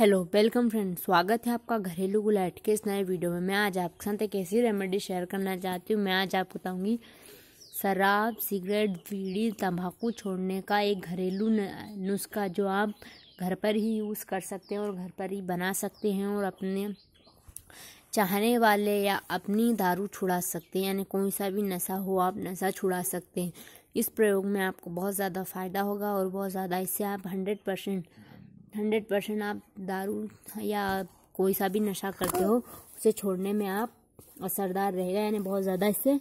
hello welcome friend स्वागत है आपका घरेलू गुलाट के इस नए वीडियो में मैं आज आपके साथ एक ऐसी रेमेडी शेयर करना चाहती हूँ मैं आज आपको बताऊँगी शराब सिगरेट बीड़ी तंबाकू छोड़ने का एक घरेलू नुस्खा जो आप घर पर ही यूज़ कर सकते हैं और घर पर ही बना सकते हैं और अपने चाहने वाले या अपनी दारू छुड़ा सकते हैं यानी कोई सा भी नशा हो आप नशा छुड़ा सकते हैं इस प्रयोग में आपको बहुत ज़्यादा फ़ायदा होगा और बहुत ज़्यादा इससे आप हंड्रेड परसेंट हंड्रेड परसेंट आप दारू या कोई सा भी नशा करते हो उसे छोड़ने में आप असरदार रहेगा यानी बहुत ज़्यादा इससे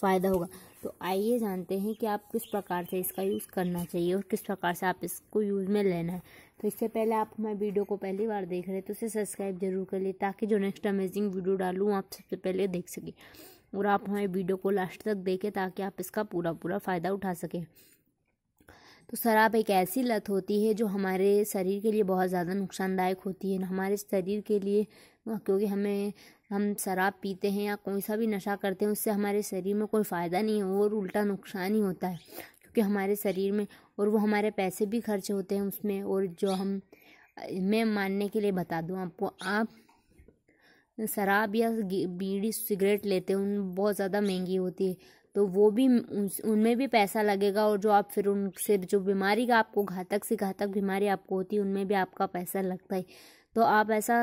फ़ायदा होगा तो आइए जानते हैं कि आप किस प्रकार से इसका यूज़ करना चाहिए और किस प्रकार से आप इसको यूज़ में लेना है तो इससे पहले आप हमारे वीडियो को पहली बार देख रहे हैं तो उसे सब्सक्राइब जरूर कर लिए ताकि जो नेक्स्ट अमेजिंग वीडियो डालूँ आप सबसे पहले देख सकें और आप हमारे वीडियो को लास्ट तक देखें ताकि आप इसका पूरा पूरा फ़ायदा उठा सकें तो शराब एक ऐसी लत होती है जो हमारे शरीर के लिए बहुत ज़्यादा नुकसानदायक होती है हमारे शरीर के लिए क्योंकि हमें हम शराब पीते हैं या कोई सा भी नशा करते हैं उससे हमारे शरीर में कोई फ़ायदा नहीं है और उल्टा नुकसान ही होता है क्योंकि हमारे शरीर में और वो हमारे पैसे भी खर्च होते हैं उसमें और जो हम मैं मानने के लिए बता दूँ आपको आप शराब या बीड़ी सिगरेट लेते हैं उन बहुत ज़्यादा महंगी होती है तो वो भी उनमें भी पैसा लगेगा और जो आप फिर उनसे जो बीमारी का आपको घातक से घातक बीमारी आपको होती है उनमें भी आपका पैसा लगता है तो आप ऐसा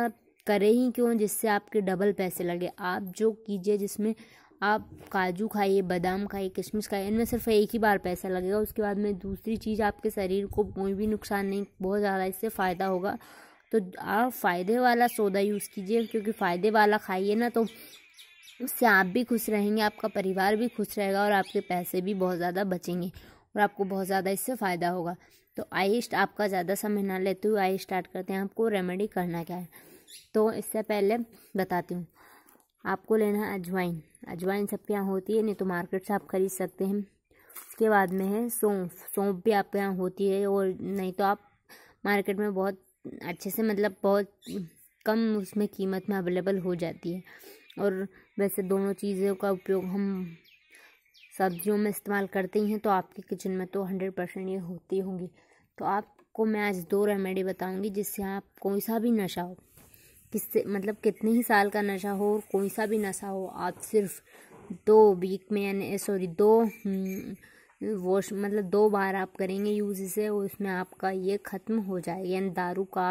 करें ही क्यों जिससे आपके डबल पैसे लगे आप जो कीजिए जिसमें आप काजू खाइए बादाम खाइए किशमिश खाइए इनमें सिर्फ एक ही बार पैसा लगेगा उसके बाद में दूसरी चीज़ आपके शरीर को कोई भी नुकसान नहीं बहुत ज़्यादा इससे फ़ायदा होगा तो आप फ़ायदे वाला सौदा यूज़ कीजिए क्योंकि फ़ायदे वाला खाइए ना तो उससे आप भी खुश रहेंगे आपका परिवार भी खुश रहेगा और आपके पैसे भी बहुत ज़्यादा बचेंगे और आपको बहुत ज़्यादा इससे फ़ायदा होगा तो आइए आपका ज़्यादा समय ना लेते हुए आई स्टार्ट करते हैं आपको रेमेडी करना क्या है तो इससे पहले बताती हूँ आपको लेना है अजवाइन अजवाइन सबके यहाँ होती है नहीं तो मार्केट से आप खरीद सकते हैं उसके बाद में है सौंफ सौंफ भी आपके यहाँ होती है और नहीं तो आप मार्केट में बहुत अच्छे से मतलब बहुत कम उसमें कीमत में अवेलेबल हो जाती है और वैसे दोनों चीज़ों का उपयोग हम सब्जियों में इस्तेमाल करते ही हैं तो आपके किचन में तो हंड्रेड परसेंट ये होती होंगी तो आपको मैं आज दो रेमेडी बताऊंगी जिससे आप कोई सा भी नशा हो किससे मतलब कितने ही साल का नशा हो और कोई सा भी नशा हो आप सिर्फ दो वीक में यानी सॉरी दो हम्म, वॉश मतलब दो बार आप करेंगे यूज़ इसे उसमें आपका ये ख़त्म हो जाएगा यानी दारू का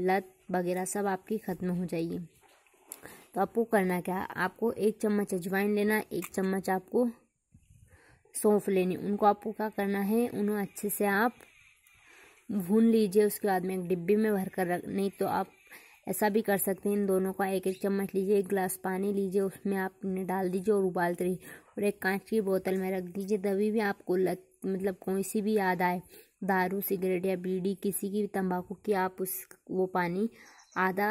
लत वगैरह सब आपकी ख़त्म हो जाएगी तो आपको करना क्या है आपको एक चम्मच अजवाइन लेना एक चम्मच आपको सौंफ लेनी उनको आपको क्या करना है उन्हें अच्छे से आप भून लीजिए उसके बाद में एक डिब्बी में भर कर रख नहीं तो आप ऐसा भी कर सकते हैं इन दोनों का एक एक चम्मच लीजिए एक गिलास पानी लीजिए उसमें आप इन्हें डाल दीजिए और उबालते रहिए और एक कांच की बोतल में रख दीजिए तभी भी आपको लग मतलब कोई सी भी याद आए दारू सिगरेट या बीड़ी किसी की भी तम्बाकू की आप उस वो पानी आधा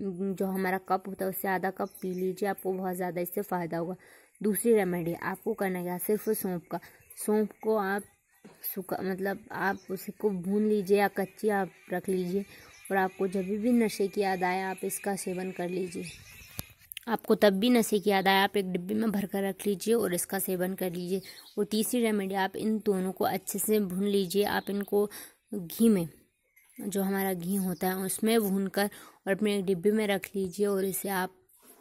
जो हमारा कप होता है उससे आधा कप पी लीजिए आपको बहुत ज़्यादा इससे फ़ायदा होगा दूसरी रेमेडी आपको करना क्या सिर्फ सौंप का सौंप को आप सूखा मतलब आप उसको भून लीजिए या कच्ची आप रख लीजिए और आपको जब भी नशे की याद आए आप इसका सेवन कर लीजिए आपको तब भी नशे की याद आए आप एक डिब्बे में भर कर रख लीजिए और इसका सेवन कर लीजिए और तीसरी रेमेडी आप इन दोनों को अच्छे से भून लीजिए आप इनको घी में जो हमारा घी होता है उसमें भून कर और अपने एक डिब्बे में रख लीजिए और इसे आप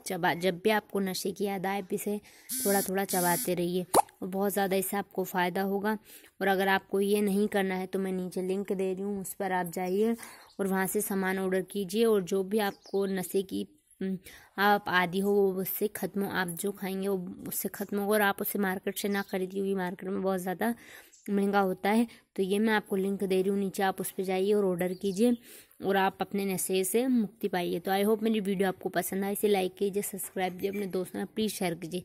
चबा जब भी आपको नशे की याद आए इसे थोड़ा थोड़ा चबाते रहिए और बहुत ज़्यादा इससे आपको फ़ायदा होगा और अगर आपको ये नहीं करना है तो मैं नीचे लिंक दे रही हूँ उस पर आप जाइए और वहाँ से सामान ऑर्डर कीजिए और जो भी आपको नशे की हम्म, आप आदि हो वो उससे ख़त्म हो आप जो खाएंगे वो उससे ख़त्म होगा और आप उसे मार्केट से ना खरीदिए क्योंकि मार्केट में बहुत ज़्यादा महंगा होता है तो ये मैं आपको लिंक दे रही हूँ नीचे आप उस पर जाइए और ऑर्डर कीजिए और आप अपने नशे से मुक्ति पाइए तो आई होप मेरी वीडियो आपको पसंद आए इसे लाइक कीजिए सब्सक्राइब कीजिए अपने दोस्तों में प्लीज़ शेयर कीजिए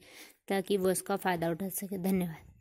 ताकि वो उसका फ़ायदा उठा सके धन्यवाद